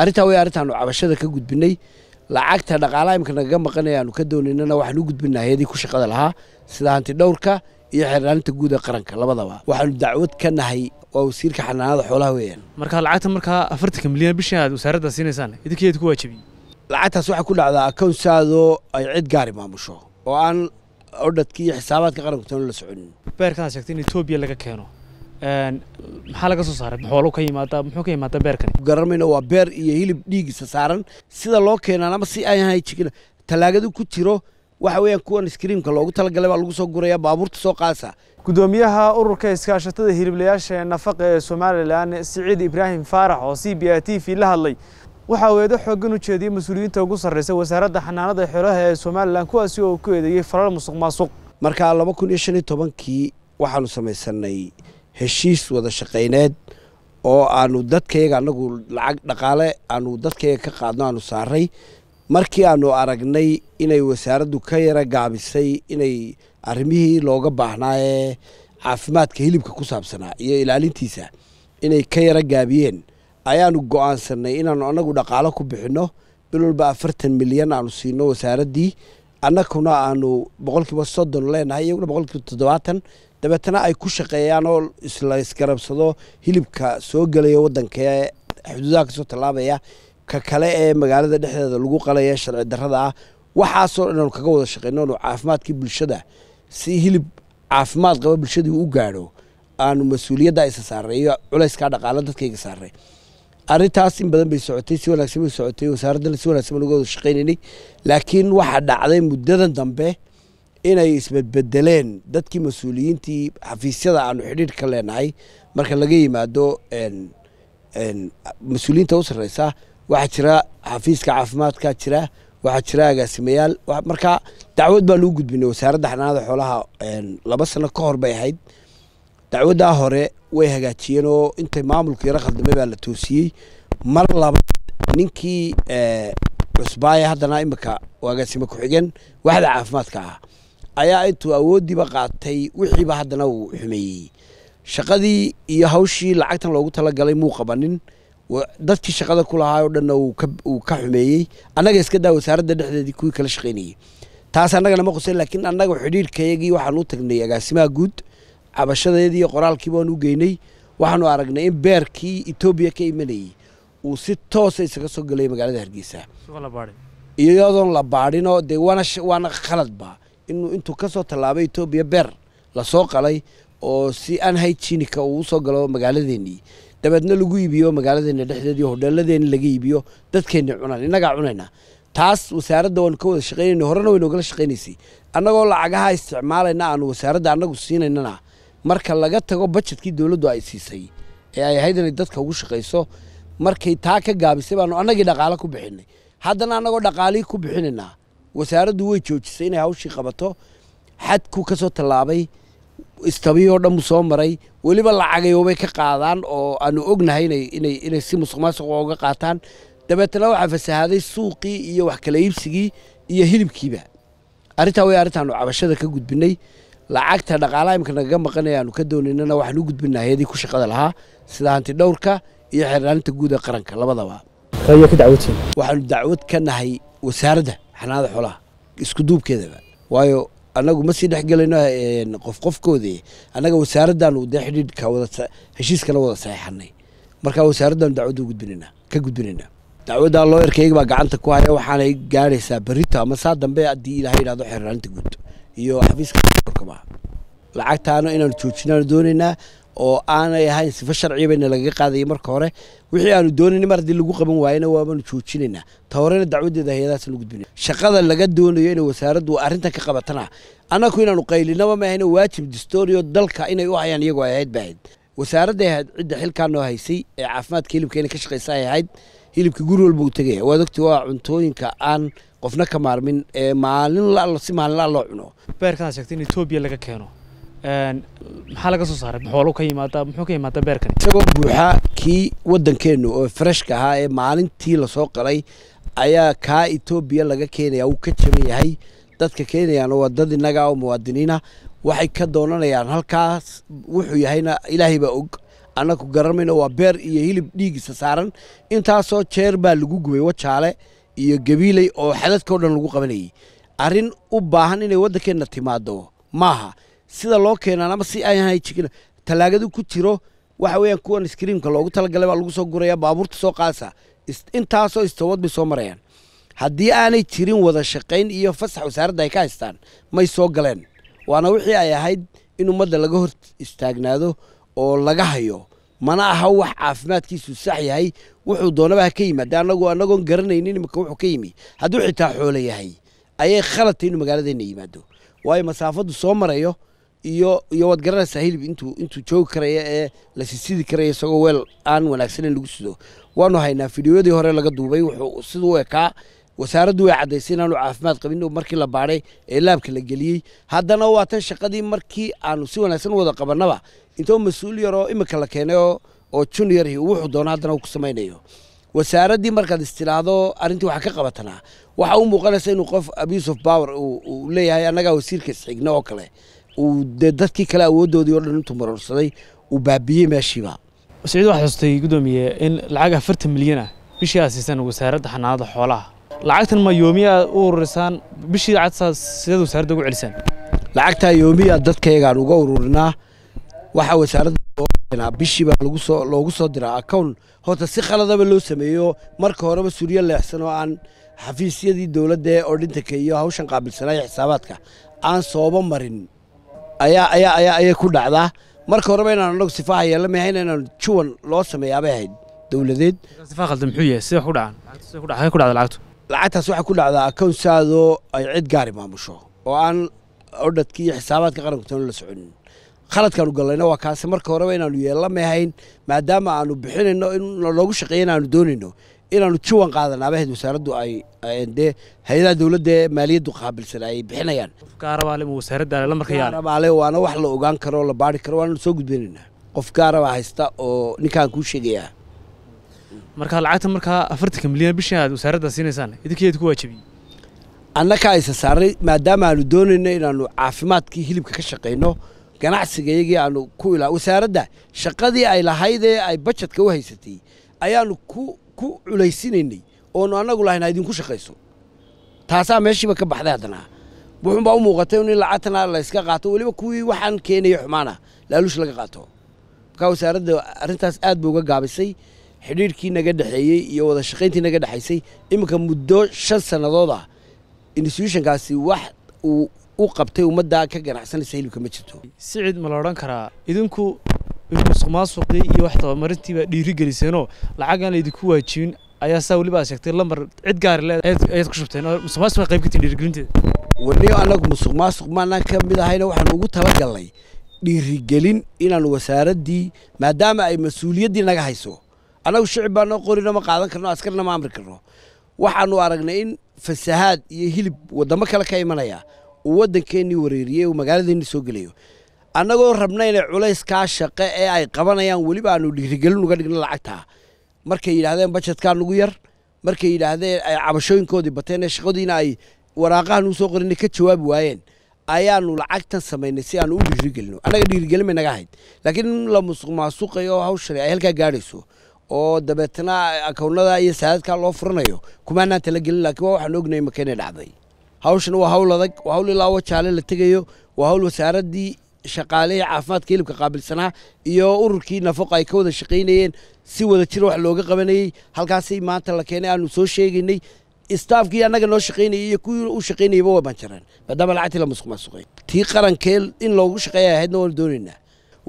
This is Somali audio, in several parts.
arrintaa way arrintaanu cabashada ka gudbinay lacagta dhaqaalaha imika nagaga maqanaya ka doonaynana waxaan u gudbinaa hayadii ku shaqada lahaa sida hanti dhowrka iyo xeerlaalinta guud ee qaranka labadaba waxaanu dacwad ka nahay waa wasiirka xanaanada xoolaha weeyaan markaa lacagta markaa afartanka milyan bisha aad wasaaradda siinaysaan idinkeed ku waajibiyey lacagtaas waxaa ku dhacdaa akownsaadoo ay cid gaari maamusho oo aan odhadkii iyo xisaabaadka qaranku tano la soconin beerkaad sheegtay in etoobiya laga keeno maxaa laga soo saaray xoolo ka yimaada muxuu ka yimaada beerkan garamayno waa beer iyo hilib dhiigisa saaran sida loo keenaan ama si ay ahay jikina tallaagadu ku jiro waxa weeyaan kuwan iskriimka loogu talagalay baa lagu soo guraya baabuurta soo qaasa gudoomiyaha ururka iskaashatada hiliblayaasha ee nafaqa ee somalilan siciid ibraahim faarax oo c b i t v la hadlay waxaa uu xooggan u jeediyey mas-uuliyiinta ugu sarraysa wasaaradda xanaanada xoolaha ee somalilan kuwaasi oo ku eedeeyey falal musuq maasuq markaa laba kun iyo shan iyo tobankii waxaanu samaysanay heshiis wada shaqayneed oo aanu dadkayaga anagu lacag dhaqaale aanu dadkayaga ka qaadno aanu saaray markii aanu aragnay inay wasaaraddu ka yara gaabisay inay arrimihii looga baahnaa ee caafimaadka hilibka ku saabsanaa iyo ilaalintiisa inay ka yara gaabiyeen ayaanu go go'aansanay inaanu annagu dhaqaalo ku bixinno bil walba afartan milyan aanu siino wasaaraddii annakuna aanu boqolkiiba soddon leenahay iyaguna boqolkiiba toddobaatan dabeetana ay ku shaqeeyaan oo isla isgarabsado hilibka soo gelaya wadanka xuduudaha kasoo tallaabaya ka kale ee magaalada dhexdeeda lagu qalaya sharci darrada ah waxaasoo dhan aanu kaga wada shaqeyno anu caafimaadkii bulshada si hilib caafimaad qaba bulshadii u gaadho aanu mas-uuliyadda isa saarray iyo culayskaa dhaqaala dadkayga saarray arrintaas in badan bay socotay si wanaagsan bay socotay wasaaraddan si wanagsan baan uga wada shaqaynaynay laakiin waxaa dhacday muddadan dambe inay isbedbedeleen dadkii mas-uuliyiintii xafiisyada aanu xidhiirka leenahay marka laga yimaado mas-uuliyiinta u sarreysa waxaa jira xafiiska caafimaadka jira waxaa jira agaasimayaal marka dacwad baa u gudbinay wasaaradda xanaanada xoolaha laba sano ka hor bay ahayd dacwaddaa hore way hagaajiyeen oo intay maamulka yaro khaldamay baa la toosiyey mar labaad ninkii eh, cusbaaye haddana imika agaasime ku-xigeen waxda caafimaadka ah ayaa intuu awooddiiba qaatay wixiiba haddana uu xumeeyey shaqadii iyo hawshii lacagtan loogu talagalay muu qabanin dadkii shaqada ku lahaa oo dhanna uu ka xumeeyey annaga iska daa wasaaradda dhexdeedii kuwii kala shaqaynayey taas annagana ma quseen laakiin annaga xidhiirkayagii waxaan u tagnay agaasimaha guud cabashadeedii iyo u geynay waxaanu aragnay in beerkii etoobiya ka imanayey uu si toosa ah isaga soo gelaya magaalada hargeysa iyadoon la baadhinoo dee waana waana khaladba inuu intuu kasoo tallaabay etoobiya beer la soo qalay oo si aan hyginika uu usoo galo magaaladeenii dabeedna lagu iibiyo magaaladeena dhexdeedii hodheeladeeni laga iibiyo dadkeenii cunaan innagaa cunaynaa taas wasaaradda waanu ka wada shaqaynayna horena waynu ogala shaqaynaysay annagoo lacagaha isticmaalayna aanu wasaaradda annagu siinaynana marka laga tago bajetkii dowladdu ay siisay ee ay ahayd inay dadka ugu shaqayso markay taa ka gaabisay baanu annagii dhaqaale ku bixinay haddana annagoo dhaqaalihii ku bixinaynaa wasaaraddu way joojisay inay hawshii qabato xadku kasoo tallaabay istabii oo dhanbu soo maray weliba lacagayoobay ka qaadaan oo aanu ognahay inay si musuq maasuqa qaataan dabeetna waxaa fasahaaday suuqii iyo wax kala iibsigii iyo hilibkiiba arrintaa way arrintaanu cabashada ka gudbinay lacagta dhaqaalaha imika nagaga maqanay ka doonaynana waxaan u gudbinaa hayadii ku shaqada lahaa sida hanti dhowrka iyo xeerlaalinta guud ee qaranka labadaba waxaanu dacwad ka nahay wasaaradda xanaada xoolaha isku duubkeedaba waayo annagu ma sii dhex qof qofkoodii annaga wasaaraddaanu dee xidhiidhka wada heshiis kala wada saxiixanay markaa wasaaraddaanu dacwadda gudbinaynaa ka gudbinaynaa dacwaddaa looyarkayga baa gacanta ku haya waxaanay gaadhaysaa berrito ama saa dambe haddii ilaahay yidhahdo xeeraalinta guud iyo xafiiska korkaba lacagtaana inaanu joojinaanu doonaynaa oo aanay ahayn sifo sharciya bayna lagaga qaadayay marka hore wixii aanu doonayn mar haddii lagu qaban waayena waabaanu joojinaynaa ta horena dacwadeeda hay-adahaas anu gudbinay shaqada laga doonayo inay wasaaraddu arrintan ka qabatana annaku inaanu qaylinaba maahayna waajib distooriyo dalka inay u hayaan iyagoo ay ahayd ba ahayd ahayd cidda xilkaanoo haysay ee caafimaadka hilibka inay ka shaqaysa ay ahayd hilibka guri walba u tegaya waad ogti waa cuntooyinka aan qofna ka maarmin ee maalin la si maalinla loo cuno beerkaad sheegtay in etoobiya laga keeno maxaa laga soo saaray xoolo ka yimaada muxuu ka yimaadaa beerkan isagoo buuxa kii waddankeennu oo freshka ahaa ee maalintii lasoo qalay ayaa kaa etoobiya laga keenaya uu ka jaban yahay dadka keenayaan waa dad innaga ah oo muwaadiniina waxay ka doonanayaan halkaas wuxuu yahayna ilaahay baa og annaku garamayno waa beer iyo hilib dhiigiisa saaran intaasoo jeer baa lagu gubay wajaale iyo gabiiley oo xadadka o dhan lagu qabanayay arrin u baahan inay waddankeenna timaado maaha sida loo keenaan ama si aan ahay talaagadu ku jiro waxa weeyaan kuwan iskriimka loogu talagalay baa lagu soo guraya baabuurta soo qaasa intaasoo istawad bay soo marayaan haddii aanay jirin wada shaqayn iyo fasax wasaaradda ay ka haystaan may soo galeen waana wixii ay ahayd in ummadda laga hor istaagnaado oo laga hayo mana aha wax caafimaadkiisu sax yahay wuxuu doonaba ha ka yimaade anagu anagoon garanaynin imika wuxuu ka yimi hadduu xitaa xoolo yahay ayay khaladta inuu magaaladeenna yimaado waayo masaafaddu soo marayo iyo iyo waad hilib intuu intuu joogi karaya ee la sisidi karaya isagoo weel aan wanaagsaneyn lagu sido waanu haynaa fideoyadii hore laga duubay wuxuu siduu ekaa wasaaraddu way caddaysay inaanu caafimaad qabin oo markii la baadhay ee laabka la geliyey haddana waa tan shaqadii markii aanu si wanaagsan wada qabannaba intoo mas-uul yar oo iminka la keenay oo junior wuxuu doono haddana uu ku samaynayo wasaaraddii markaad istiraahdo arrintii waxaa ka qabatanaa waxa u muuqanaysa inuu qof abuse of uu leeyahay annagaa wasiirka isxigna oo kale uu dee dadkii kale awooddoodii oo dhan intuu marorsaday uu baabiyey meeshiiba siciid waxaa xustay guddoomiye in lacag afartan milyan ah bishii aad siisaan wasaaradda xanaanada xoolaha lacagtan ma yoomiya aad u ururisaan bishii lacagta sidaad wasaaradda ugu celisaan lacagtaa yoomiya dadkayagaan uga ururinaa waxaa wasaaradda bishii baa lagusoo loogu soo diraa accown horta si khaladaba loo sameeyo marka horeba suuriya leexsan oo aan xafiisyadii dowladda ee ordhintanka iyo hawshan qaabilsanaya xisaabaadka aan sooba marin ayaa ayaa ayaa ayay ku dhacdaa marka horeba inaan anagu sifaaha yeelan mahayn inaan juwan loo sameeyaabay bay ahayd dowladeed lacagtaas waxaa ku dhacdaa akownsaadoo ay cid gaari maamusho oo aan odhadkii iyo xisaabaadka qarankutan la soconin khaladkaanu gallayna waa kaasi marka horeba inaanu yeelan mahayn maadaama aanu bixinayno in loogu shaqeeya inaanu doonayno inaanu jiwan qaadana abaheed wasaaraddu ay dee hay-adaha dawladda ee maaliyaddu qaabilsan ay bixinayaan wasaaradaale waana wax la ogaan karo la baari karo waananu soo gudbinaynaa qof gaara baa haysta oo ninkaan kuu sheegayaa markaa lacagta markaa afartanka milyan bisha aad wasaaradda siinaysaan idinkeed ku waajibiyey annakaa isa saaray maadaama aanu doonayno inaanu caafimaadkii hilibka ka shaqayno ganacsiga iyagii aanu ku ilaa wasaaradda shaqadii ay lahayd ee ay bajetka u haysatay ayaanu ku ku culaysinaynay oonu annagu lahayn idinku shaqayso taasaa meeshiiba ka baxday haddana wuxuunbaa u muuqatay in lacagtana layska qaato weliba kuwii waxaan keenaya xumaana laaluush laga qaato markaa wasaaradda arrintaas aad ba uga gaabisay xidhiirkii naga dhexeeyey iyo wada shaqayntii naga dhexaysay iminka muddo shan sannadood ah instituutionkaasi wax uu u qabtay ummaddaa ka ganacsanaysa hilibka ma jirto sicid ma la odhan karaa idinku musuq maasuqdii iyo wax tabamarintiibaa dhiiri geliseenoo laydinku waajibin ayaa saa welibaa sheegtay lambar cid gaari le ayaad ku shubteen oo musuq qayb ka tihi dhiirigelinteeda wani anagu musuq maanaan ka mid ahayna waxaan ugu talagallay dhiirigelin inaan wasaaraddii maadaama ay mas-uuliyaddii naga hayso annagu shicib baanoo qorino ma qaadan karno askarna ma amri karno waxaanu aragnay in fasahaad iyo hilib waddamo kale ka imanaya uu waddankeennii wareeriyey uu magaaladaenni soo gelayo annagoo rabna inay culayskaa shaqe ee ay qabanayaan weliba aanu dhiirigelin uga dhigno lacagtaa markay yidhaahdeen bajetkaa nugu yar markay yidhaahdeen ay eh, cabashooyinkoodii bateen ee shaqadiina ay waraaqahan u soo ka jawaabi waayeen ayaanu lacagtan samaynay si aanu u dhiirigelino annaga dhiirigelin bay naga ahayd laakiin in la musuq hawshani ay halkaa gaadhayso oo dabeetna akownadaa iyo saadadkaa loo furanayo kumaanaan talagelin laakiin waa waxaan ognay maka dhacday hawshan waa hawl adag waa hawl ilaa wajaale la tegayo waa hawl wasaaraddii shaqaalihii caafimaadka hilibka qaabilsanaa iyo ururkii nafoq ay ka wada shaqaynayeen si wada jir wax looga qabanayey halkaasay maanta la keenay aanu soo sheegaynay istaafkii annaga noo shaqaynayay iyo kuwii u shaqaynayaba waa banjareen maadaama lacagtii la musuqmaasuqay tii qarankee in loogu shaqeeya ahaydna waanu doonaynaa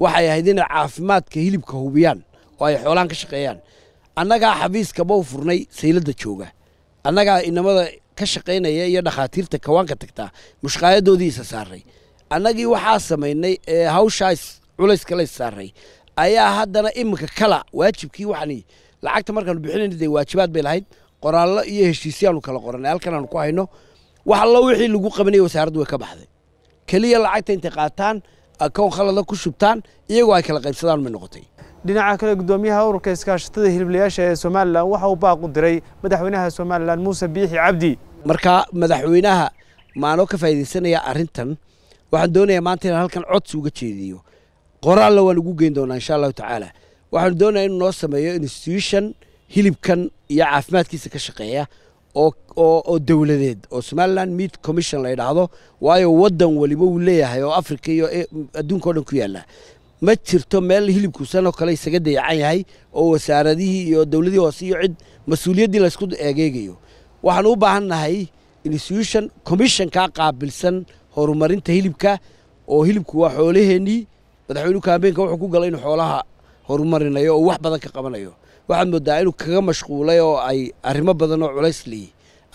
waxay ahayd inay caafimaadka hilibka hubiyaan oo ay xoolaan ka shaqeeyaan annagaa xafiiska bow furnay saylada jooga annagaa inamada ka shaqaynaya iyo dhakhaatiirta kawaanka tagtaa mushqaayadoodii isa saaray annagii waxaa samaynay ee hawshaas culays kala saaray ayaa haddana iminka kala waajibkii waxaan lacagta markaanu bixinayna dee waajibaad bay lahayd qoraallo iyo heshiisyaanu kala qoranay halkan aanu ku hayno wax allo wixii lagu qabanaya wasaaraddu way ka baxday keliya lacagta intay qaataan akoon khalada ku shubtaan iyagoo ay kala qaybsadaan may noqotay dhinaca kale guddoomiyaha ururka iskaashatada hiliblayaasha ee somalilan waxa uu baaq u diray madaxweynaha somalilan muuse biixi cabdi marka madaxweynaha maanoo ka faa'iidaysanaya arrintan waxaan doonayaa maanta inaan halkan codsi uga jeediyo qoraalna waan ugu geyn doonaa insha allahu tacaala waxaanu doonayaa inuu noo sameeyo institution hilibkan iyo caafimaadkiisa ka shaqeeya oo dowladeed oo somaliland meat commission la ydhaahdo waayo waddan weliba uu leeyahay oo africa iyo eh, adduunka o dhan ku yaalla ma jirto meel hilibkuusan oo kale isaga dayacan yahay oo wasaaradihii iyo dowladihii hoose iyo cid mas-uuliyaddii laysku eegeegayo waxaanu u baahan nahay institution commissionkaa qaabilsan horumarinta hilibka oo hilibku waa xoolaheennii madaxweynu kaambeenka wuxuu ku galay inuu xoolaha horumarinayo oo wax badan ka qabanayo waxaad moodaa inuu kaga mashquulay oo ay arrimo badan oo culays leeyi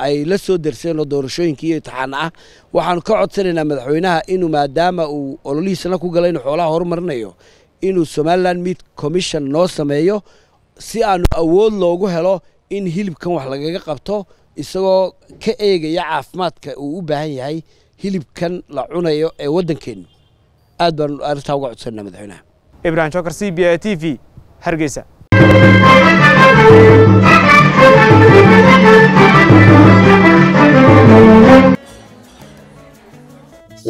ay la soo derseen oo doorashooyinkii iyo imtixaan ah waxaanu ka codsanaynaa madaxweynaha inuu maadaama uu ololihiisana ku galay inuu xoolaha horumarinayo inuu somaliland meat commission noo sameeyo si aanu awood loogu helo in hilibkan wax lagaga qabto isagoo ka eegaya caafimaadka uu u baahan yahay hilibkan la cunayo ee waddankeennu aad baanu arrintaa uga codsanaa madaxweynaha ibrahim jokar c b a t v hargeysa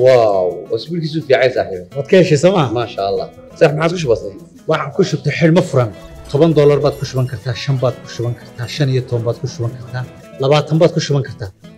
واو اسبوع كيسو في عايز صاحبي ما تكيش سما ما شاء الله صاحب ما عادش بسيط waxaan ku shubtay xilmo furan toban doolar baad ku shuban kartaa shan baad ku shuban kartaa shan iyo toban baad ku shuban kartaa labaatan baad ku shuban kartaa